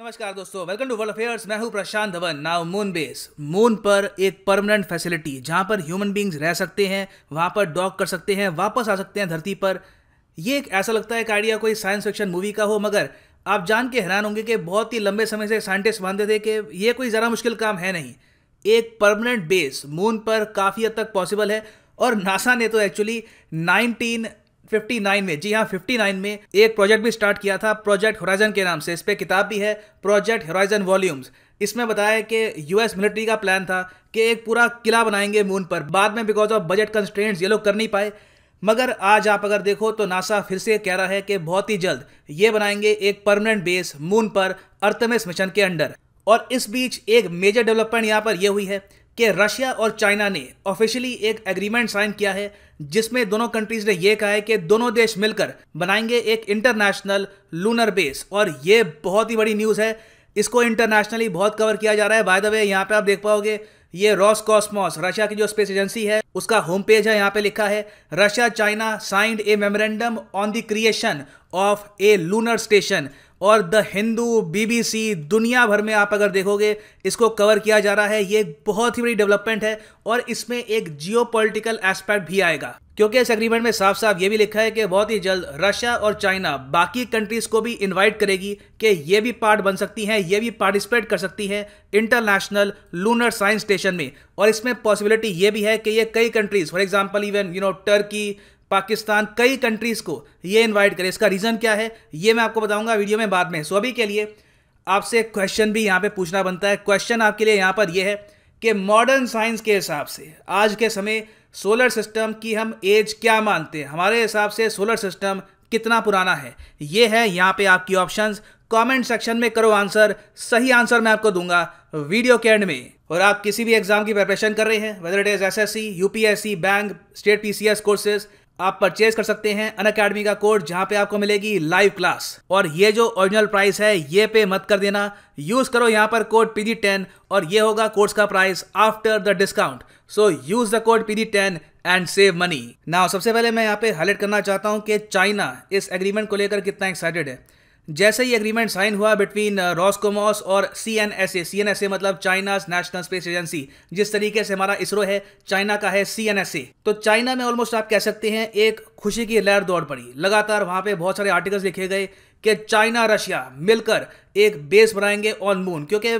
नमस्कार दोस्तों welcome to world affairs मैं हूं Prashant Dhawan now moon base moon पर एक परमानेंट फैसिलिटी जहां पर ह्यूमन बींग्स रह सकते हैं वहां पर डॉग कर सकते हैं वापस आ सकते हैं धरती पर ये एक ऐसा लगता है एक आइडिया कोई साइंस फिक्शन मूवी का हो मगर आप जान के हैरान होंगे कि बहुत ही लंबे समय से साइंटिस्ट मानते थे कि ये कोई ज़रा मुश्किल काम है नहीं एक परमानेंट बेस मून पर काफ़ी हद तक पॉसिबल है और नासा ने तो एक्चुअली 59 में जी हाँ 59 में एक प्रोजेक्ट भी स्टार्ट किया था प्रोजेक्ट होराइजन के नाम से इस पर किताब भी है प्रोजेक्ट होराइजन वॉल्यूम्स इसमें बताया कि यूएस मिलिट्री का प्लान था कि एक पूरा किला बनाएंगे मून पर बाद में बिकॉज ऑफ बजट कंस्ट्रेंट्स ये लोग कर नहीं पाए मगर आज आप अगर देखो तो नासा फिर से कह रहा है कि बहुत ही जल्द ये बनाएंगे एक परमानेंट बेस मून पर अर्थमेस मिशन के अंडर और इस बीच एक मेजर डेवलपमेंट यहाँ पर यह हुई है कि रशिया और चाइना ने ऑफिशियली एक एग्रीमेंट साइन किया है जिसमें दोनों कंट्रीज ने यह कहा है कि दोनों देश मिलकर बनाएंगे एक इंटरनेशनल लूनर बेस और ये बहुत ही बड़ी न्यूज़ है इसको इंटरनेशनली बहुत कवर किया जा रहा है बाय द वे यहाँ पे आप देख पाओगे ये रॉस कॉस्मॉस रशिया की जो स्पेस एजेंसी है उसका होम पेज है यहाँ पे लिखा है Russia China signed a memorandum on the creation of a lunar station और द हिंदू बीबीसी दुनिया भर में आप अगर देखोगे इसको कवर किया जा रहा है ये बहुत ही बड़ी डेवलपमेंट है और इसमें एक जियो पोलिटिकल एस्पेक्ट भी आएगा क्योंकि इस एग्रीमेंट में साफ साफ ये भी लिखा है कि बहुत ही जल्द रशिया और चाइना बाकी कंट्रीज को भी इनवाइट करेगी कि ये भी पार्ट बन सकती हैं ये भी पार्टिसिपेट कर सकती हैं इंटरनेशनल लूनर साइंस स्टेशन में और इसमें पॉसिबिलिटी ये भी है कि ये कई countries for example even you know Turkey Pakistan कई कंट्रीज़ को ये इनवाइट करे इसका रीज़न क्या है ये मैं आपको बताऊंगा वीडियो में बाद में सो अभी के लिए आपसे क्वेश्चन भी यहाँ पे पूछना बनता है क्वेश्चन आपके लिए यहाँ पर ये है कि मॉडर्न साइंस के हिसाब से आज के समय सोलर सिस्टम की हम एज क्या मानते हैं हमारे हिसाब से सोलर सिस्टम कितना पुराना है ये है यहाँ पे आपकी ऑप्शन कमेंट सेक्शन में करो आंसर सही आंसर मैं आपको दूंगा वीडियो के एंड में और आप किसी भी एग्जाम की प्रिपरेशन कर रहे हैं whether it is SSC UPSC bank state PCS courses आप परचेज कर सकते हैं अन अकेडमी का कोड जहां पे आपको मिलेगी लाइव क्लास और ये जो ओरिजिनल प्राइस है ये पे मत कर देना यूज करो यहाँ पर कोड पी टेन और ये होगा कोर्स का price after the discount so use the code P ten and save money now सबसे पहले मैं यहाँ पे हाईलाइट करना चाहता हूं कि चाइना इस एग्रीमेंट को लेकर कितना एक्साइटेड है जैसे ही एग्रीमेंट साइन हुआ बिटवीन रॉसकोमॉस uh, और C N S A C N S A मतलब चाइनाज नेशनल स्पेस एजेंसी जिस तरीके से हमारा इसरो है चाइना का है सी एन एस ए तो चाइना में ऑलमोस्ट आप कह सकते हैं एक खुशी की लहर दौड़ पड़ी लगातार वहां पे बहुत सारे आर्टिकल्स लिखे गए कि चाइना रशिया मिलकर एक बेस बनाएंगे ऑन मून क्योंकि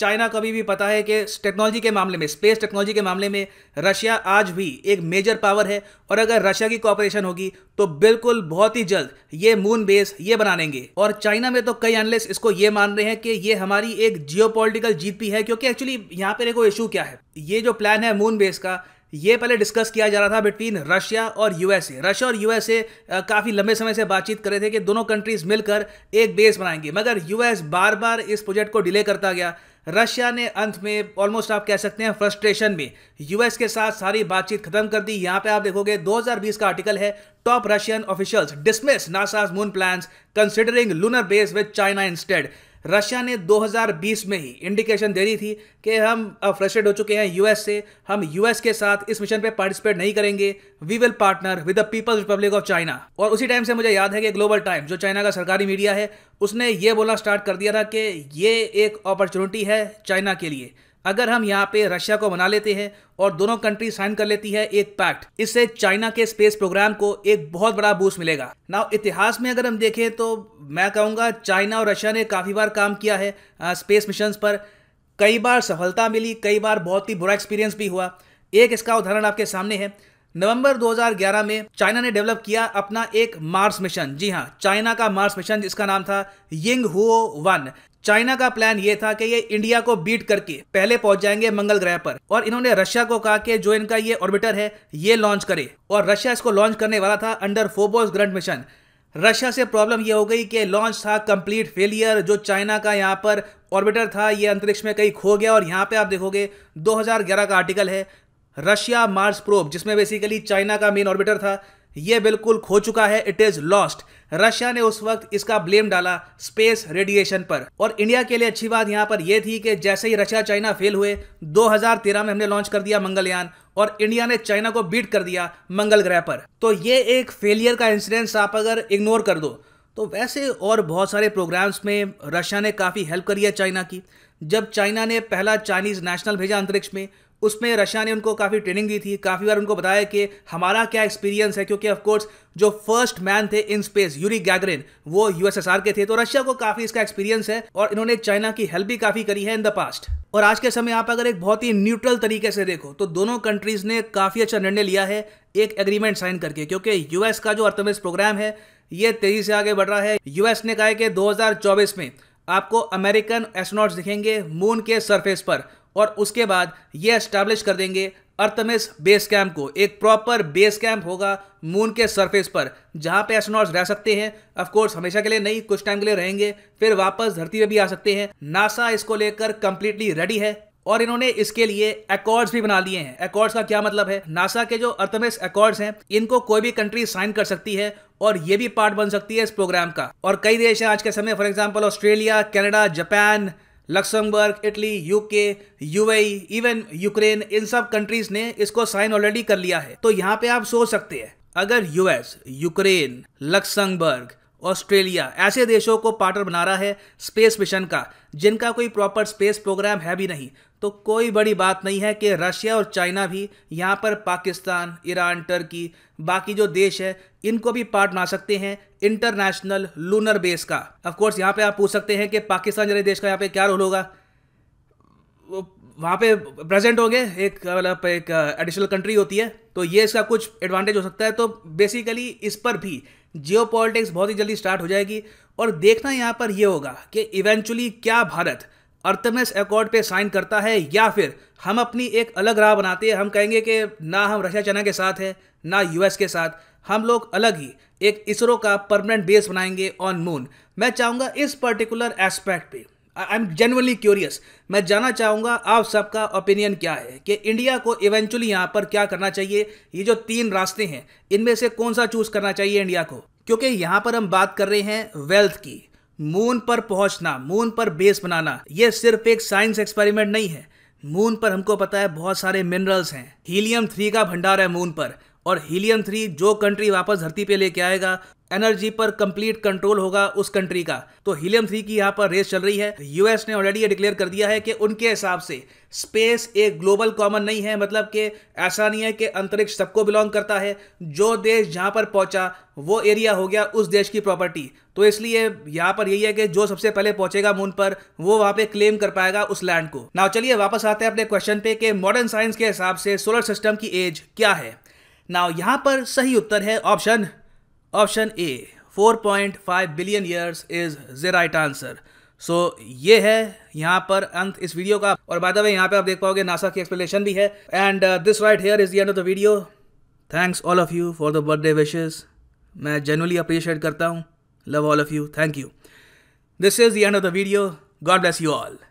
चाइना कभी भी पता है कि टेक्नोलॉजी के मामले में स्पेस टेक्नोलॉजी के मामले में रशिया आज भी एक मेजर पावर है और अगर रशिया की कॉपरेशन होगी तो बिल्कुल बहुत ही जल्द ये मून बेस ये बना लेंगे और चाइना में तो कई एनलिस्ट इसको ये मान रहे हैं कि ये हमारी एक जियो जीत भी है क्योंकि एक्चुअली यहाँ पर देखो इशू क्या है ये जो प्लान है मून बेस का ये पहले डिस्कस किया जा रहा था बिटवीन रशिया और यूएसए रशिया और यूएसए काफ़ी लंबे समय से बातचीत कर रहे थे कि दोनों कंट्रीज मिलकर एक बेस बनाएंगे मगर यूएस बार बार इस प्रोजेक्ट को डिले करता गया रशिया ने अंत में ऑलमोस्ट आप कह सकते हैं फ्रस्ट्रेशन में यूएस के साथ सारी बातचीत खत्म कर दी यहां पे आप देखोगे 2020 का आर्टिकल है top Russian officials dismiss NASA's moon plans considering lunar base with China instead Russia ने 2020 में ही इंडिकेशन दे दी थी कि हम फ्रस्ट्रेट हो चुके हैं यूएस से हम यूएस के साथ इस मिशन पे पार्टिसिपेट नहीं करेंगे we will partner with the People's Republic of China और उसी टाइम से मुझे याद है कि ग्लोबल टाइम जो चाइना का सरकारी मीडिया है उसने ये बोलना स्टार्ट कर दिया था कि ये एक अपॉर्चुनिटी है चाइना के लिए अगर हम यहाँ पे रशिया को मना लेते हैं और दोनों कंट्री साइन कर लेती है एक पैक्ट इससे चाइना के स्पेस प्रोग्राम को एक बहुत बड़ा बूस्ट मिलेगा ना इतिहास में अगर हम देखें तो मैं कहूँगा चाइना और रशिया ने काफ़ी बार काम किया है आ, स्पेस मिशन पर कई बार सफलता मिली कई बार बहुत ही बुरा एक्सपीरियंस भी हुआ एक इसका उदाहरण आपके सामने है नवंबर 2011 में चाइना ने डेवलप किया अपना एक मार्स मिशन जी हाँ चाइना का मार्स मिशन जिसका नाम था यिंग हुओ वन चाइना का प्लान ये था कि ये इंडिया को बीट करके पहले पहुंच जाएंगे मंगल ग्रह पर और इन्होंने रशिया को कहा कि जो इनका ये ऑर्बिटर है ये लॉन्च करे और रशिया इसको लॉन्च करने वाला था under Phobos Grunt mission Russia से प्रॉब्लम ये हो गई कि लॉन्च था कंप्लीट फेलियर जो चाइना का यहाँ पर ऑर्बिटर था ये अंतरिक्ष में कहीं खो गया और यहाँ पे आप देखोगे 2011 का आर्टिकल है रशिया मार्स प्रोब जिसमें बेसिकली चाइना का मेन ऑर्बिटर था यह बिल्कुल खो चुका है इट इज लॉस्ट रशिया ने उस वक्त इसका ब्लेम डाला स्पेस रेडिएशन पर और इंडिया के लिए अच्छी बात यहां पर यह थी कि जैसे ही रशिया चाइना फेल हुए 2013 में हमने लॉन्च कर दिया मंगलयान और इंडिया ने चाइना को बीट कर दिया मंगल ग्रह पर तो ये एक फेलियर का इंसिडेंस आप अगर इग्नोर कर दो तो वैसे और बहुत सारे प्रोग्राम्स में रशिया ने काफ़ी हेल्प करी है चाइना की जब चाइना ने पहला चाइनीज़ नेशनल भेजा अंतरिक्ष में उसमें रशिया ने उनको काफ़ी ट्रेनिंग दी थी काफ़ी बार उनको बताया कि हमारा क्या एक्सपीरियंस है क्योंकि ऑफकोर्स जो फर्स्ट मैन थे इन स्पेस यूरी गैगरिन वो यूएसएसआर के थे तो रशिया को काफ़ी इसका एक्सपीरियंस है और इन्होंने चाइना की हेल्प भी काफ़ी करी है इन द पास्ट और आज के समय आप अगर एक बहुत ही न्यूट्रल तरीके से देखो तो दोनों कंट्रीज़ ने काफ़ी अच्छा निर्णय लिया है एक एग्रीमेंट साइन करके क्योंकि यूएस का जो अर्थमिस प्रोग्राम है ये तेजी से आगे बढ़ रहा है यूएस ने कहा है कि 2024 में आपको अमेरिकन एस्ट्रोनॉट्स दिखेंगे मून के सरफेस पर और उसके बाद ये एस्टैब्लिश कर देंगे अर्थमिस बेस कैंप को एक प्रॉपर बेस कैंप होगा मून के सरफेस पर जहाँ पे एस्ट्रोनॉट्स रह सकते हैं ऑफ कोर्स हमेशा के लिए नहीं कुछ टाइम के लिए रहेंगे फिर वापस धरती पे भी आ सकते हैं नासा इसको लेकर कंप्लीटली रेडी है और इन्होंने इसके लिए अकॉर्ड्स भी बना लिए हैं अकॉर्ड्स का क्या मतलब है नासा के जो अर्थमिस अकॉर्ड्स हैं इनको कोई भी कंट्री साइन कर सकती है और ये भी पार्ट बन सकती है इस प्रोग्राम का और कई देश हैं आज के समय for example Australia Canada Japan Luxembourg Italy UK UAE even Ukraine इन सब कंट्रीज ने इसको साइन ऑलरेडी कर लिया है तो यहाँ पे आप सोच सकते हैं अगर यूएस यूक्रेन लक्समबर्ग ऑस्ट्रेलिया ऐसे देशों को पार्टनर बना रहा है स्पेस मिशन का जिनका कोई प्रॉपर स्पेस प्रोग्राम है भी नहीं तो कोई बड़ी बात नहीं है कि रशिया और चाइना भी यहाँ पर पाकिस्तान ईरान टर्की बाकी जो देश है इनको भी पार्ट बना सकते हैं इंटरनेशनल लूनर बेस का अफकोर्स यहाँ पे आप पूछ सकते हैं कि पाकिस्तान जैसे देश का यहाँ पे क्या रोल होगा वहाँ पे प्रेजेंट होंगे एक मतलब एक एडिशनल कंट्री होती है तो ये इसका कुछ एडवांटेज हो सकता है तो बेसिकली इस पर भी जियो बहुत ही जल्दी स्टार्ट हो जाएगी और देखना यहाँ पर यह होगा कि इवेंचुअली क्या भारत अर्थमेस अकॉर्ड पे साइन करता है या फिर हम अपनी एक अलग राह बनाते हैं हम कहेंगे कि ना हम रशिया चाइना के साथ है ना यूएस के साथ हम लोग अलग ही एक इसरो का परमानेंट बेस बनाएंगे ऑन मून मैं चाहूँगा इस पर्टिकुलर एस्पेक्ट पे आई एम जेनवनली क्यूरियस मैं जानना चाहूँगा आप सबका ओपिनियन क्या है कि इंडिया को इवेंचुअली यहाँ पर क्या करना चाहिए ये जो तीन रास्ते हैं इनमें से कौन सा चूज़ करना चाहिए इंडिया को क्योंकि यहाँ पर हम बात कर रहे हैं वेल्थ की मून पर पहुंचना मून पर बेस बनाना ये सिर्फ एक साइंस एक्सपेरिमेंट नहीं है मून पर हमको पता है बहुत सारे मिनरल्स हैं हीलियम थ्री का भंडार है मून पर और हीलियम थ्री जो कंट्री वापस धरती पे लेके आएगा एनर्जी पर कंप्लीट कंट्रोल होगा उस कंट्री का तो हीलियम थ्री की यहाँ पर रेस चल रही है यूएस ने ऑलरेडी ये डिक्लेयर कर दिया है कि उनके हिसाब से स्पेस एक ग्लोबल कॉमन नहीं है मतलब कि ऐसा नहीं है कि अंतरिक्ष सबको बिलोंग करता है जो देश जहां पर पहुंचा वो एरिया हो गया उस देश की प्रॉपर्टी तो इसलिए यहाँ पर यही है कि जो सबसे पहले पहुंचेगा मून पर वो वहाँ पे क्लेम कर पाएगा उस लैंड को ना चलिए वापस आते हैं अपने क्वेश्चन पे कि मॉडर्न साइंस के हिसाब से सोलर सिस्टम की एज क्या है ना यहाँ पर सही उत्तर है option option A 4.5 billion years is the right answer so ये है यहाँ पर अंत इस वीडियो का और बाय द वे यहाँ पे आप देख पाओगे नासा की एक्सप्लेनेशन भी है and this right here is the end of the video thanks all of you for the birthday wishes मैं जेनुअली अप्रिशिएट करता हूँ love all of you thank you this is the end of the video God bless you all